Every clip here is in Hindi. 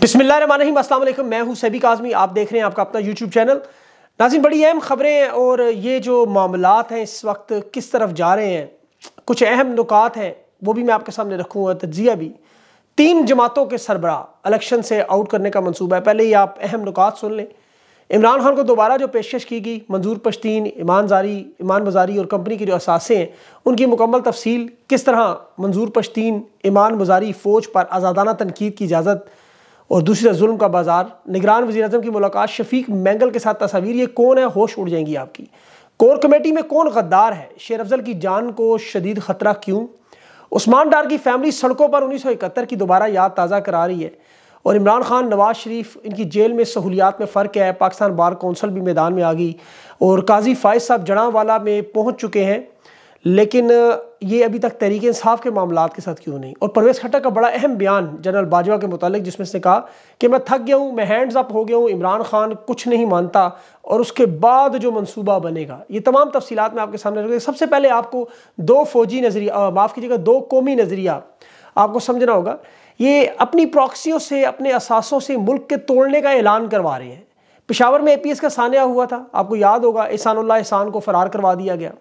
बिस्मिल्लाम मैं हूं सैबिक आजमी आप देख रहे हैं आपका अपना यूट्यूब चैनल नाजिन बड़ी अहम ख़बरें और ये जो मामला हैं इस वक्त किस तरफ जा रहे हैं कुछ अहम नुकात हैं वो भी मैं आपके सामने रखूँगा तजिया भी तीन जमातों के सरबरा अलेक्शन से आउट करने का मनसूबा है पहले ही आप अहम नुकात सुन लें इमरान खान को दोबारा जो पेशकश की गई मंजूर पश्तीन ईमान जारी ईमान मजारी और कंपनी के जो असासे हैं उनकी मुकम्मल तफसील किस तरह मंजूर पश्तीन ईमान मजारी फ़ौज पर आज़ादाना तनकीद की इजाज़त और दूसरा जुल्म का बाजार निगरान वजी अजम की मुलाकात शफीक मैंगल के साथ तस्वीर ये कौन है होश उड़ जाएंगी आपकी कोर कमेटी में कौन गद्दार है शेर अफजल की जान को शदीद खतरा क्यों उस्मान डार की फैमिली सड़कों पर उन्नीस सौ इकहत्तर की दोबारा याद ताज़ा करा रही है और इमरान खान नवाज शरीफ इनकी जेल में सहूलियात में फ़र्क है पाकिस्तान बार कौंसल भी मैदान में आ गई और काजी फ़ायज साहब वाला में पहुँच चुके हैं लेकिन ये अभी तक तहरीक इंसाफ के मामला के साथ क्यों नहीं और परवेज़ खट्टर का बड़ा अहम बयान जनरल बाजवा के मुतालिक जिसमें से कहा कि मैं थक गया हूँ मैं हैंड्स अप हो गया हूँ इमरान खान कुछ नहीं मानता और उसके बाद जो मनसूबा बनेगा ये तमाम तफसीत में आपके सामने रखूँगी सबसे पहले आपको दो फौजी नज़रिया माफ़ कीजिएगा दो कौमी नज़रिया आपको समझना होगा ये अपनी प्रॉक्सियों से अपने असासों से मुल्क के तोड़ने का ऐलान करवा रहे हैं पिशावर में ए पी एस का सानिया हुआ था आपको याद होगा एहसानुल्ला एहसान को फ़रार करवा दिया गया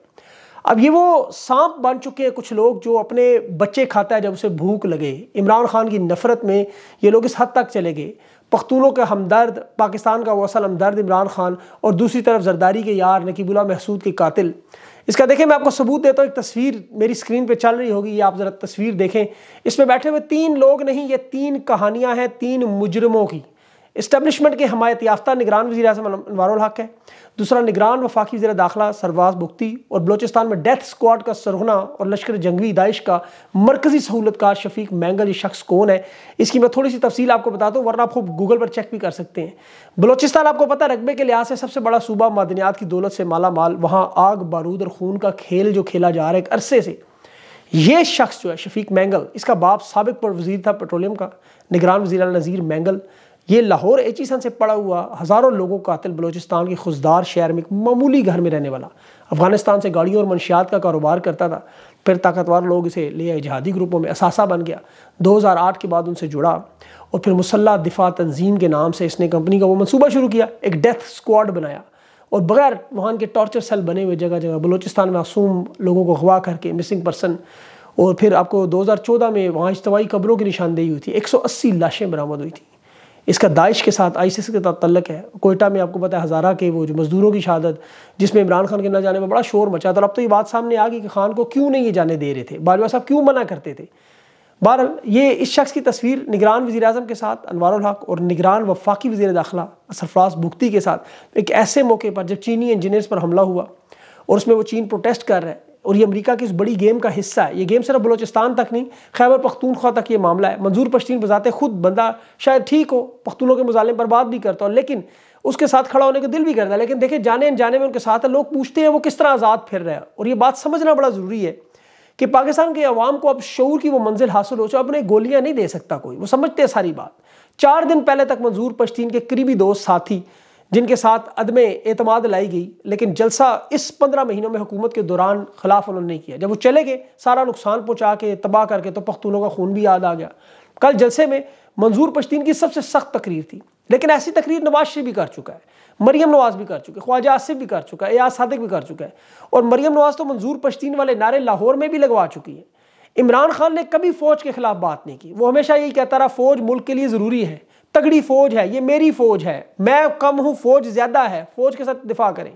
अब ये वो सांप बन चुके हैं कुछ लोग जो अपने बच्चे खाता है जब उसे भूख लगे इमरान खान की नफ़रत में ये लोग इस हद तक चले गए पख्तूनों का हमदर्द पाकिस्तान का असल हमदर्द इमरान खान और दूसरी तरफ जरदारी के यार नकीबुल्ला महसूद के कातिल इसका देखें मैं आपको सबूत देता हूँ एक तस्वीर मेरी स्क्रीन पे चल रही होगी ये आप ज़रा तस्वीर देखें इसमें बैठे हुए तीन लोग नहीं ये तीन कहानियाँ हैं तीन मुजरमों की इस्टबलिशमेंट के हमायत याफ्ता निगरान वजी अजम हक है दूसरा निगरान वफाकी वजी दाखिला सरवाज बुख्ती और बलोचिस्तान में डेथ स्क्वाड का सरगना और लश्कर जंगवी दाइश का मरकजी सहूलतकार शफीक मैंगल ये शख्स कौन है इसकी मैं थोड़ी सी तफसील आपको बताता हूँ वरना आप खूब गूगल पर चेक भी कर सकते हैं बलोचिस्तान आपको पता है रकबे के लिहाज से सबसे बड़ा सूबा मादनियात की दौलत से माला माल वहाँ आग बारूद और खून का खेल जो खेला जा रहा है एक अरसे से ये शख्स जो है शफीक मैंगल इसका बाप सबक पर वजीर था पेट्रोलियम का निगरान वजीर नज़ीर मैंगल ये लाहौर सन से पड़ा हुआ हज़ारों लोगों का कातिल बलोचिस्तान के खुशदार शहर में एक मामूली घर में रहने वाला अफगानिस्तान से गाड़ियों और मनशियात का कारोबार करता था फिर ताकतवर लोग इसे ले आए जहादी ग्रुपों में असासा बन गया 2008 के बाद उनसे जुड़ा और फिर मुसल्ला दिफा तंजीम के नाम से इसने कंपनी का वो मनसूबा शुरू किया एक डेथ स्क्वाड बनाया और बगैर वहाँ के टॉर्चर सेल बने हुए जगह जगह बलोचिस्तान में मासूम लोगों को अगवा करके मिसिंग पर्सन और फिर आपको 2014 में वहाँ इज्तवाही कब्रों की निशानदेही हुई थी 180 लाशें बरामद हुई थी इसका दाइश के साथ आईसीस के साथ तल्लक है कोयटा में आपको पता है हज़ारा के वो जो मज़दूरों की शहादत जिसमें इमरान खान के न जाने में बड़ा शोर मचा था और अब तो ये बात सामने आ गई कि खान को क्यों नहीं ये जाने दे रहे थे बाजवा साहब क्यों मना करते थे बहरहाल ये इस शख्स की तस्वीर निगरान वजी अजम के साथ अनवारुल हक और निगरान वफाकी वजी दाखिला सरफराज भुगती के साथ एक ऐसे मौके पर जब चीनी इंजीनियर्स पर हमला हुआ और उसमें वो चीन प्रोटेस्ट कर रहा है और ये अमेरिका की इस बड़ी गेम का हिस्सा है ये गेम सिर्फ बलोचिस्तान तक नहीं खैबर पख्तूनख्वा तक ये मामला है मंजूर पश्तीन बजाते खुद बंदा शायद ठीक हो पख्तूनों के मुजालिम पर बात भी करता हो लेकिन उसके साथ खड़ा होने का दिल भी करता है लेकिन देखिए जाने अनजाने में उनके साथ है लोग पूछते हैं वो किस तरह आज़ाद फिर रहे हैं और ये बात समझना बड़ा ज़रूरी है कि पाकिस्तान के अवाम को अब शूर की वो मंजिल हासिल हो चुका अपने गोलियां नहीं दे सकता कोई वो समझते हैं सारी बात चार दिन पहले तक मंजूर पश्तीन के करीबी दोस्त साथी जिनके साथ अदम अतमाद लाई गई लेकिन जलसा इस पंद्रह महीनों में हुकूमत के दौरान खिलाफ उन्होंने नहीं किया जब वो चले गए सारा नुकसान पहुँचा के तबाह करके तो पख्तूनों का खून भी याद आ गया कल जलसे में मंजूर पश्तीन की सबसे सख्त तकरीर थी लेकिन ऐसी तकरीर नवाज शरीफ भी कर चुका है मरियम नवाज भी कर चुके ख्वाजा आसिफ भी कर चुका है एयाज सादिक भी कर चुका है और मरियम नवाज तो मंजूर पश्तीन वाले नारे लाहौर में भी लगवा चुकी है इमरान खान ने कभी फ़ौज के खिलाफ बात नहीं की वो हमेशा यही कहता रहा फ़ौज मुल्क के लिए ज़रूरी है तगड़ी फौज है ये मेरी फौज है मैं कम हूँ फौज ज़्यादा है फौज के साथ दिफा करें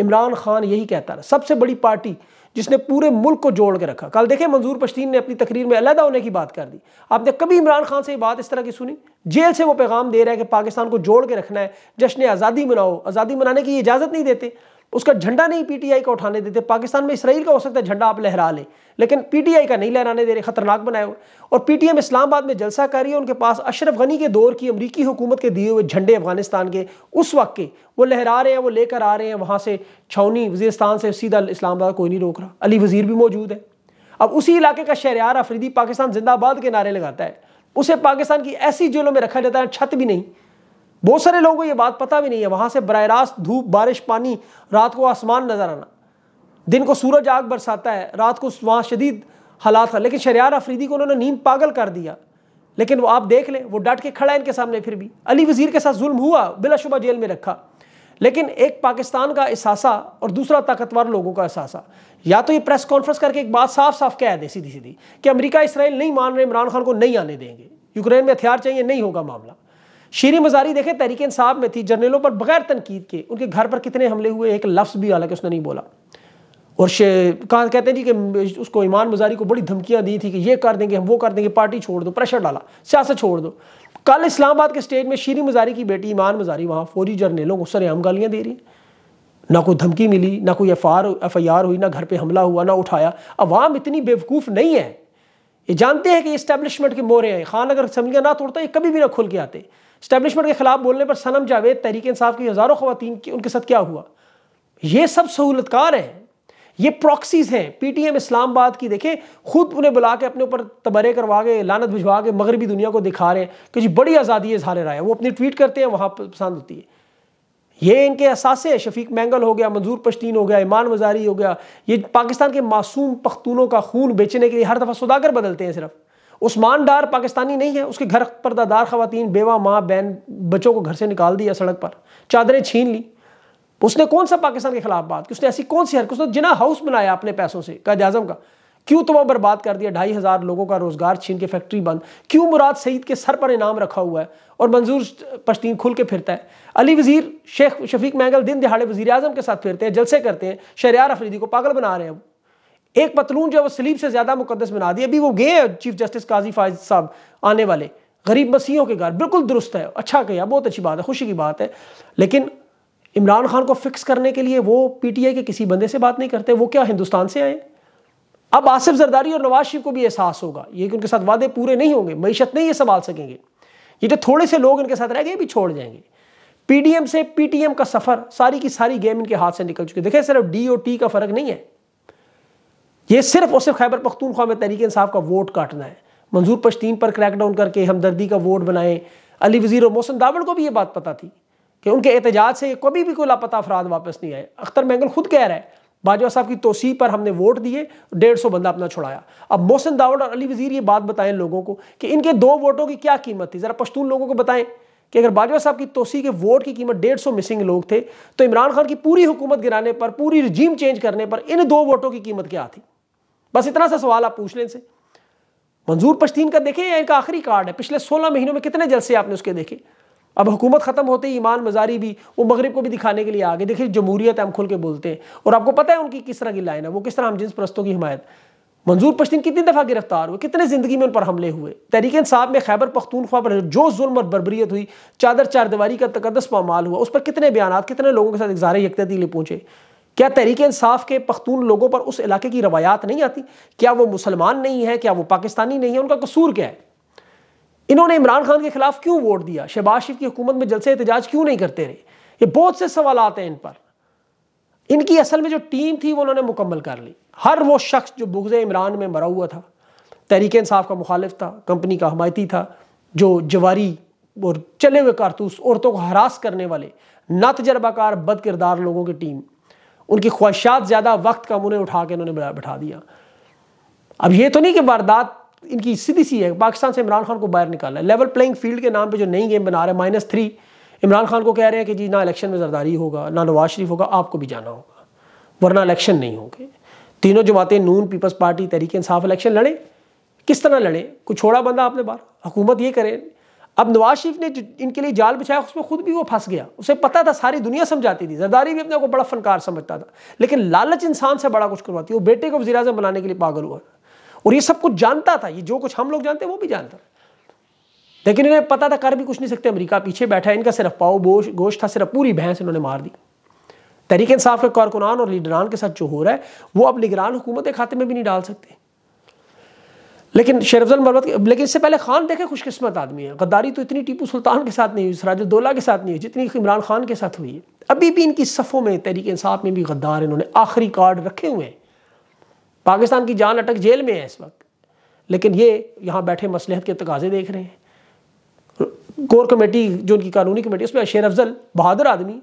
इमरान खान यही कहता रहा सबसे बड़ी पार्टी जिसने पूरे मुल्क को जोड़ के रखा कल देखें मंजूर पश्तीन ने अपनी तकरीर में अलहदा होने की बात कर दी आपने कभी इमरान खान से ये बात इस तरह की सुनी जेल से वो पैगाम दे रहा है कि पाकिस्तान को जोड़ के रखना है जश्न आज़ादी मनाओ आज़ादी मनाने की इजाज़त नहीं देते उसका झंडा नहीं पीटीआई का उठाने देते पाकिस्तान में इसराइल का हो सकता है झंडा आप लहरा लें लेकिन पीटीआई का नहीं लहराने दे रहे खतरनाक बनाए हुए और पीटीएम इस्लामाबाद में जलसा रही है उनके पास अशरफ गनी के दौर की अमरीकी हुकूमत के दिए हुए झंडे अफगानिस्तान के उस वक्त के वो लहरा रहे हैं वो लेकर आ रहे हैं वहाँ से छावनी वजीरस्तान से सीधा इस्लामाबाद कोई नहीं रोक रहा अली वजीर भी मौजूद है अब उसी इलाके का शहरियार अफरीदी पाकिस्तान जिंदाबाद के नारे लगाता है उसे पाकिस्तान की ऐसी जेलों में रखा जाता है छत भी नहीं बहुत सारे लोगों को ये बात पता भी नहीं है वहाँ से बर रास्त धूप बारिश पानी रात को आसमान नज़र आना दिन को सूरज आग बरसाता है रात को वहाँ शदीद हालात था लेकिन शरियार अफरीदी को उन्होंने नींद पागल कर दिया लेकिन वो आप देख लें वो डट के खड़ा है इनके सामने फिर भी अली वज़ीर के साथ जुल्म हुआ बिलाशुबा जेल में रखा लेकिन एक पाकिस्तान का असासा और दूसरा ताकतवर लोगों का असासा या तो ये प्रेस कॉन्फ्रेंस करके एक बात साफ साफ कह दें सीधी सीधी कि अमेरिका इसराइल नहीं मान रहे इमरान खान को नहीं आने देंगे यूक्रेन में हथियार चाहिए नहीं होगा मामला शेरी मजारी देखे तहरीक इंसाब में थी जर्नलों पर बगैर तनकीद के उनके घर पर कितने हमले हुए एक लफ्स भी हालांकि उसने नहीं बोला और कहा कहते हैं जी कि उसको ईमान मजारी को बड़ी धमकियां दी थी कि ये कर देंगे हम वो कर देंगे पार्टी छोड़ दो प्रेशर डाला सियासत छोड़ दो कल इस्लामाबाद के स्टेज में शीरी मजारी की बेटी ईमान मजारी वहाँ फौजी जर्नलों को सरेआम गालियाँ दे रही ना कोई धमकी मिली ना कोई एफ आई आर हुई ना घर पर हमला हुआ ना उठाया अवाम इतनी बेवकूफ़ नहीं है ये जानते हैं कि इस्टेबलिशमेंट के मोरे हैं खान अगर समझियाँ ना तोड़ता ये कभी भी ना खुल के आते स्टैब्लिशमेंट के खिलाफ बोलने पर सनम जावेद तहरीक इंसाफ की हज़ारों खुवान की उनके साथ क्या हुआ ये सब सहूलतकार हैं ये प्रॉक्सीज हैं पीटीएम इस्लामाबाद की देखें खुद उन्हें बुला के अपने ऊपर तबरे करवा के लानत भिजवा के मगरबी दुनिया को दिखा रहे हैं कि जी बड़ी आज़ादी है इजहार राय है वो अपनी ट्वीट करते हैं वहाँ पसंद होती है ये इनके असास हैं शफीक मैंगल हो गया मंजूर पश्तीन हो गया ईमान मजारी हो गया ये पाकिस्तान के मासूम पख्तूनों का खून बेचने के लिए हर दफ़ा सुधाकर बदलते हैं सिर्फ उस्मान डार पाकिस्तानी नहीं है उसके घर दादार खातन बेवा माँ बहन बच्चों को घर से निकाल दिया सड़क पर चादरें छीन ली उसने कौन सा पाकिस्तान के खिलाफ बात की उसने ऐसी कौन सी हर उसने जिना हाउस बनाया अपने पैसों से कैद आजम का क्यों तो वह बर्बाद कर दिया ढाई हज़ार लोगों का रोज़गार छीन के फैक्ट्री बंद क्यों मुराद सईद के सर पर इनाम रखा हुआ है और मंजूर पश्तीन खुल के फिरता है अली वज़ीर शेख शफीक मैंगल दिन दिहाड़े वज़ी अजम के साथ फिरते हैं जलसे करते हैं शरियार अफरीदी को पागल बना रहे हैं एक पतलून जो है वो सलीब से ज़्यादा मुकदस बना दी अभी वो गए हैं चीफ जस्टिस काजी फायज साहब आने वाले गरीब मसीहों के घर बिल्कुल दुरुस्त है अच्छा गया बहुत अच्छी बात है खुशी की बात है लेकिन इमरान खान को फिक्स करने के लिए वो पीटीआई के किसी बंदे से बात नहीं करते वो क्या हिंदुस्तान से आए अब आसिफ जरदारी और नवाज शरीफ को भी एहसास होगा ये कि उनके साथ वादे पूरे नहीं होंगे मीशत नहीं ये संभाल सकेंगे ये जो थोड़े से लोग इनके साथ रह गए भी छोड़ जाएंगे पीडीएम से पीटीएम का सफर सारी की सारी गेम इनके हाथ से निकल चुकी है देखे सिर्फ डी ओ टी का फर्क नहीं है ये सिर्फ और सिर्फ खैबर पख्तूनख्वा में तहरीक इंसाफ का वोट काटना है मंजूर पश्तीन पर क्रैकडाउन करके हमदर्दी का वोट बनाएं अली वज़ीर और मोहसन दावड़ को भी ये बात पता थी कि उनके एहतजाज से कभी भी कोई लापता अफराद वापस नहीं आए अख्तर मैंगल खुद कह रहा है बाजवा साहब की तोसी पर हमने वोट दिए डेढ़ सौ बंदा अपना छुड़ाया अब मोहसन दावड़ और अली वज़ीर ये बात बताएं लोगों को कि इनके दो वोटों की क्या कीमत थी ज़रा पश्तून लोगों को बताएं कि अगर बाजवा साहब की तोसी के वोट की कीमत डेढ़ सौ मिसिंग लोग थे तो इमरान खान की पूरी हुकूमत गिराने पर पूरी रिजीम चेंज करने पर इन दो वोटों की कीमत क्या थी बस इतना सा सवाल आप पूछ लें से मंजूर पश्तीन का देखें या इनका आखिरी कार्ड है पिछले सोलह महीनों में कितने जलसे आपने उसके देखे अब हुकूमत ख़त्म होते ही ईमान मजारी भी वो मगरब को भी दिखाने के लिए आगे देखिए जमहूरियत हम खुल के बोलते हैं और आपको पता है उनकी किस तरह की लाइन है वो किस तरह हम जिन परस्तों की हिमायत मंजूर पश्तीन कितनी दफ़ा गिरफ्तार हुए कितने ज़िंदगी में उन पर हमले हुए तहरीक साहब में खैबर पख्तूनख्वा पर जो जुल्म और बरबरीत हुई चादर चारदीवारी का तकदस मामाल हुआ उस पर कितने बयान कितने लोगों के साथ इजारे यकती लिए पहुंचे क्या तहरीक इंसाफ के पख्तून लोगों पर उस इलाके की रवायात नहीं आती क्या वो मुसलमान नहीं है क्या वो पाकिस्तानी नहीं है उनका कसूर क्या है इन्होंने इमरान खान के खिलाफ क्यों वोट दिया शहबाज शरीफ की हुकूमत में जलसे एहतजाज क्यों नहीं करते रहे ये बहुत से सवाल हैं इन पर इनकी असल में जो टीम थी वो उन्होंने मुकम्मल कर ली हर वो शख्स जो बुगज इमरान में मरा हुआ था तहरीक इंसाफ का मुखालिफ था कंपनी का हमायती था जो जवारी और चले हुए कारतूस औरतों को हरास करने वाले ना तजर्बाकार बद किरदार लोगों की टीम उनकी ख्वाहिशात ज़्यादा वक्त कम उन्हें उठा के इन्होंने बैठा दिया अब ये तो नहीं कि वारदात इनकी सीधी सी है पाकिस्तान से इमरान खान को बाहर निकाला लेवल प्लेइंग फील्ड के नाम पे जो नई गेम बना रहे हैं माइनस थ्री इमरान खान को कह रहे हैं कि जी ना इलेक्शन में जरदारी होगा ना नवाज शरीफ होगा आपको भी जाना होगा वरना इलेक्शन नहीं होंगे तीनों जमातें नून पीपल्स पार्टी तरीके इंसाफ इलेक्शन लड़े किस तरह लड़े कुछ छोड़ा बंदा आपने बार हुकूमत ये करे अब नवाज शरीफ ने इनके लिए जाल बिछाया उसमें खुद भी वो फंस गया उसे पता था सारी दुनिया समझाती थी जरदारी भी अपने को बड़ा फनकार समझता था लेकिन लालच इंसान से बड़ा कुछ करवाती है वो बेटे को वजीराजम बनाने के लिए पागल हुआ और ये सब कुछ जानता था ये जो कुछ हम लोग जानते हैं वो भी जानता था लेकिन इन्हें पता था कर भी कुछ नहीं सकते अमरीका पीछे बैठा है इनका सिर्फ पाओ बोश गोश था सिर्फ पूरी भैंस इन्होंने मार दी तहरीक इंसाफ के कारकुनान और लीडरान के साथ जो हो रहा है वो अब निगरान हुकूमत के खाते में भी नहीं डाल सकते लेकिन शेर अफजल मरवत लेकिन इससे पहले खान देखे खुशकस्मत आदमी है गद्दारी तो इतनी टीपू सुल्तान के साथ नहीं हुई सराज सराजुद्दौला के साथ नहीं हुई जितनी इमरान खान के साथ हुई है अभी भी इनकी सफ़ों में तहरीक इंसाफ में भी गद्दार इन्होंने आखिरी कार्ड रखे हुए हैं पाकिस्तान की जान अटक जेल में है इस वक्त लेकिन ये यहाँ बैठे मसलहत के तकाजे देख रहे हैं कोर कमेटी जो उनकी कानूनी कमेटी उसमें शेर अफजल बहादुर आदमी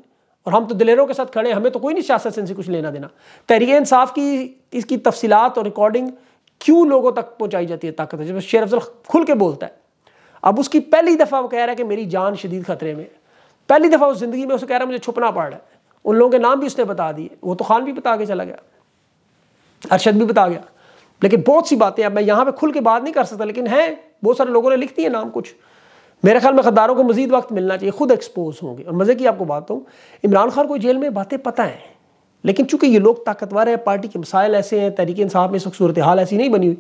और हम तो दिलेरों के साथ खड़े हैं हमें तो कोई नहीं सियासत से इनसे कुछ लेना देना तहरीक इंसाफ की इसकी तफसीत और रिकॉर्डिंग क्यों लोगों तक पहुंचाई जाती है ताकत जब शेर अफजल खुल के बोलता है अब उसकी पहली दफ़ा वो कह रहा है कि मेरी जान शदीद खतरे में पहली दफ़ा उस ज़िंदगी में उसे कह रहा है मुझे छुपना पड़ रहा है उन लोगों के नाम भी उसने बता दिए वो तो खान भी बता के चला गया अरशद भी बता गया लेकिन बहुत सी बातें अब मैं यहाँ पे खुल के बात नहीं कर सकता लेकिन हैं बहुत सारे लोगों ने लिख दिए नाम कुछ मेरे ख्याल में गद्दारों को मजीद वक्त मिलना चाहिए खुद एक्सपोज होंगे और मज़े की आपको बात हूँ इमरान खान को जेल में बातें पता हैं लेकिन चूंकि ये लोग ताकतवर है पार्टी के मसाइल ऐसे हैं तहरीक इंसाफ में इस वक्त सूरत हाल ऐसी नहीं बनी हुई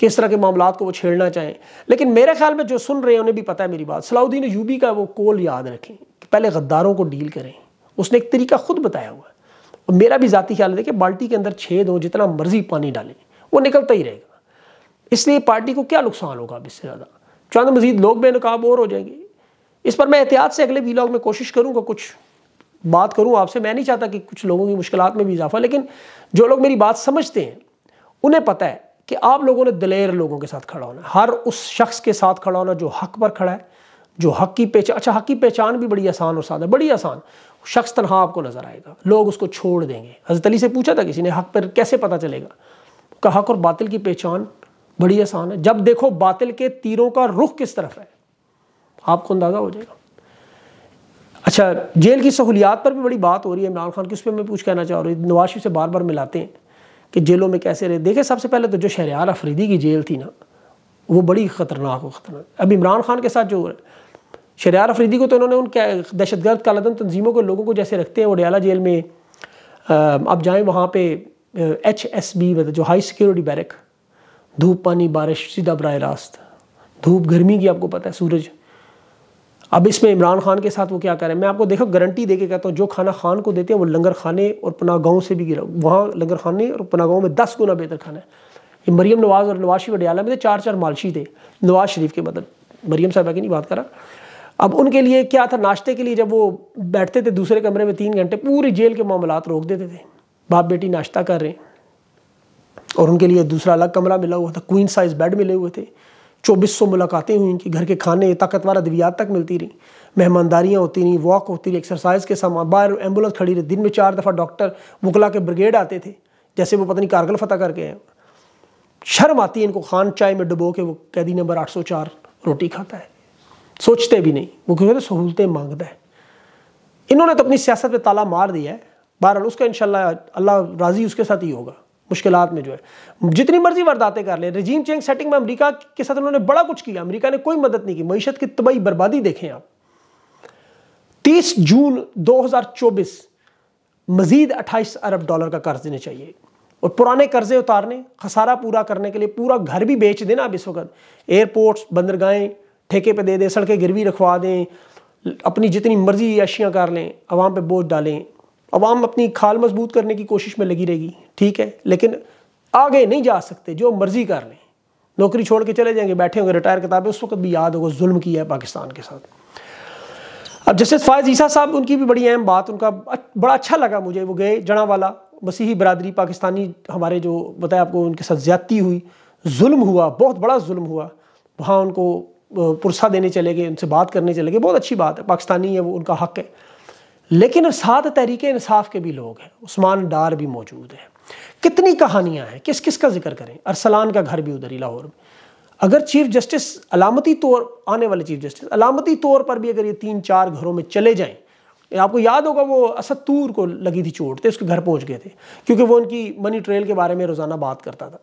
कि इस तरह के मामला को वो छेड़ना चाहें लेकिन मेरे ख्याल में जो सुन रहे हैं उन्हें भी पता है मेरी बात सलाउद्दीन यूबी का वो कोल याद रखें कि पहले गद्दारों को डील करें उसने एक तरीका खुद बताया हुआ है और मेरा भी ज़ाती ख्याल है कि बाल्टी के अंदर छेद हो जितना मर्जी पानी डालें वो निकलता ही रहेगा इसलिए पार्टी को क्या नुकसान होगा अब इससे ज़्यादा चंद मजीद लोग बेनकाब और हो जाएंगे इस पर मैं एहतियात से अगले वीलॉग में कोशिश करूँगा कुछ बात करूँ आपसे मैं नहीं चाहता कि कुछ लोगों की मुश्किल में भी इजाफा लेकिन जो लोग मेरी बात समझते हैं उन्हें पता है कि आप लोगों ने दलेर लोगों के साथ खड़ा होना हर उस शख्स के साथ खड़ा होना जो हक पर खड़ा है जो हक की पहचान अच्छा हक की पहचान भी बड़ी आसान और सादा बड़ी आसान शख्स तनहा आपको नज़र आएगा लोग उसको छोड़ देंगे हजरत अली से पूछा था किसी ने हक पर कैसे पता चलेगा का हक और बातिल की पहचान बड़ी आसान है जब देखो बातिल के तीरों का रुख किस तरफ है आपको अंदाज़ा हो जाएगा अच्छा जेल की सहूलियात पर भी बड़ी बात हो रही है इमरान खान की उस पर मैं पूछ कहना चाह रही हूँ नवाज शरीफ से बार बार मिलाते हैं कि जेलों में कैसे रहे देखें सबसे पहले तो जो शहरियार अफरीदी की जेल थी ना वो बड़ी ख़तरनाक हो खतरनाक अब इमरान खान के साथ जो हो शरियार अफरीदी को तो इन्होंने उन दहशत गर्द कालादम तंजीमों के लोगों को जैसे रखते हैं वडियाला जेल में आप जाएँ वहाँ पर एच एस बी मतलब जो हाई सिक्योरिटी बैरक धूप पानी बारिश सीधा बरह रास्त धूप गर्मी की आपको पता है सूरज अब इसमें इमरान खान के साथ वो क्या करें मैं आपको देखो गारंटी दे के कहता हूँ जो खाना खान को देते हैं वो लंगर खाने और पना गाँव से भी गिरा वहाँ लंगर खाने और पना गाँव में दस गुना बेहतर खाना है ये मरीम नवाज़ और नवाज शरीफ अडियाला में थे तो चार चार मालशी थे नवाज शरीफ के मतलब मरीम साहब की नहीं बात करा अब उनके लिए क्या था नाश्ते के लिए जब वो बैठते थे दूसरे कमरे में तीन घंटे पूरी जेल के मामला रोक देते थे बाप बेटी नाश्ता कर रहे हैं और उनके लिए दूसरा अलग कमरा मिला हुआ था क्वीन साइज़ बेड मिले हुए थे चौबीस सौ मुलाकातें हुई इनकी घर के खाने ताकतवर अद्वियात तक मिलती रहीं मेहमानदारियाँ होती रहीं वॉक होती रही एक्सरसाइज के सामान बाहर एम्बुलेंस खड़ी रही दिन में चार दफ़ा डॉक्टर वकला के ब्रिगेड आते थे जैसे वो पता नहीं कारगल फतह करके आए शर्म आती है इनको खान चाय में डुबो के वो कैदी नंबर आठ सौ चार रोटी खाता है सोचते भी नहीं वो क्यों कहते सहूलतें मांगता है इन्होंने तो अपनी सियासत पर ताला मार दिया है बहरहाल उसका इन अल्लाह राज़ी उसके साथ ही होगा मुश्किल में जो है जितनी मर्जी वारदातें कर लें रजीम चेंग सेटिंग में अमरीका के साथ उन्होंने बड़ा कुछ किया अमरीका ने कोई मदद नहीं की मीशत की तबाही बर्बादी देखें आप तीस जून 2024 मजीद 28 अरब डॉलर का कर्ज देने चाहिए और पुराने कर्जे उतारने खसारा पूरा करने के लिए पूरा घर भी बेच देना आप इस वक्त एयरपोर्ट्स बंदरगाहें ठेके पे दे दें सड़कें गिरवी रखवा दें अपनी जितनी मर्जी अशियाँ कर लें आवाम पे बोझ डालें आवाम अपनी खाल मजबूत करने की कोशिश में लगी रहेगी ठीक है लेकिन आगे नहीं जा सकते जो मर्जी कर लें नौकरी छोड़ के चले जाएंगे बैठे होंगे रिटायर किताबें उस वक्त भी याद होगा जुल्म किया है पाकिस्तान के साथ अब जस्टिस फायज ईसा साहब उनकी भी बड़ी अहम बात उनका बड़ा अच्छा लगा मुझे वो गए जड़ावाला मसीही बरदरी पाकिस्तानी हमारे जो बताया आपको उनके साथ ज्यादती हुई जुल्म हुआ बहुत बड़ा जुल्म हुआ वहाँ उनको पुरसा देने चले गए उनसे बात करने चले गए बहुत अच्छी बात है पाकिस्तानी है वो उनका हक है लेकिन साथ तहरीक इंसाफ के भी लोग हैं उस्मान डार भी मौजूद है कितनी कहानियां हैं किस किस का जिक्र करें अरसलान का घर भी उधर ही लाहौर में अगर चीफ जस्टिस अलामती तौर आने वाले चीफ जस्टिस अलामती तौर पर भी अगर ये तीन चार घरों में चले जाएं आपको याद होगा वो तूर को लगी थी चोट थे उसके घर पहुंच गए थे क्योंकि वो उनकी मनी ट्रेल के बारे में रोज़ाना बात करता था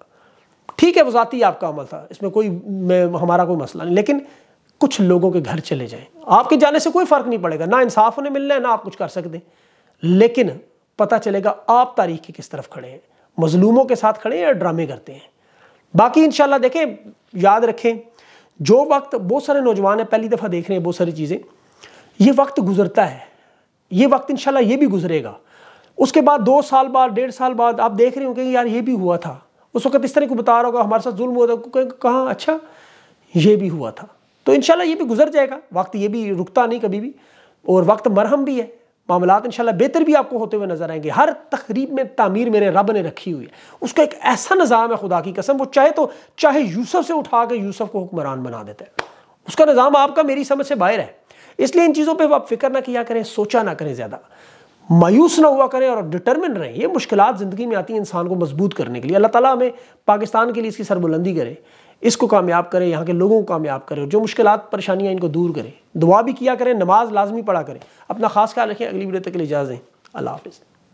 ठीक है वो ज़ाती आपका अमल था इसमें कोई मैं हमारा कोई मसला नहीं लेकिन कुछ लोगों के घर चले जाएं आपके जाने से कोई फ़र्क नहीं पड़ेगा ना इंसाफ उन्हें मिलना है ना आप कुछ कर सकते लेकिन पता चलेगा आप तारीख की किस तरफ खड़े हैं मजलूमों के साथ खड़े हैं या ड्रामे करते हैं बाकी इन देखें याद रखें जो वक्त बहुत सारे नौजवान हैं पहली दफ़ा देख रहे हैं बहुत सारी चीज़ें ये वक्त गुजरता है ये वक्त इन ये भी गुजरेगा उसके बाद दो साल बाद डेढ़ साल बाद आप देख रहे होंगे यार ये भी हुआ था उस वक्त इस तरह को बता रहा होगा हमारे साथ जुल्म हुआ था कहाँ अच्छा ये भी हुआ था तो इन ये भी गुजर जाएगा वक्त ये भी रुकता नहीं कभी भी और वक्त मरहम भी है मामला इन बेहतर भी आपको होते हुए नजर आएंगे हर तकरीब में तामीर मेरे रब ने रखी हुई है उसका एक ऐसा निज़ाम है खुदा की कसम वो चाहे तो चाहे यूसफ से उठा के यूसफ को हुक्मरान बना देते हैं उसका निज़ाम आपका मेरी समझ से बाहर है इसलिए इन चीज़ों पर आप फिक्र ना किया करें सोचा ना करें ज़्यादा मायूस ना हुआ करें और डिटर्मिन रहें ये मुश्किल ज़िंदगी में आती हैं इंसान को मजबूत करने के लिए अल्लाह ताली हमें पाकिस्तान के लिए इसकी सरबुलंदी करें इसको कामयाब करें यहाँ के लोगों को कामयाब करें जो मुश्किल परेशानियाँ इनको दूर करें दुआ भी किया करें नमाज लाजमी पढ़ा करें अपना खास ख्याल रखें अगली वीडियो तक के लिए इजाज़ें अल्लाह हाफिज़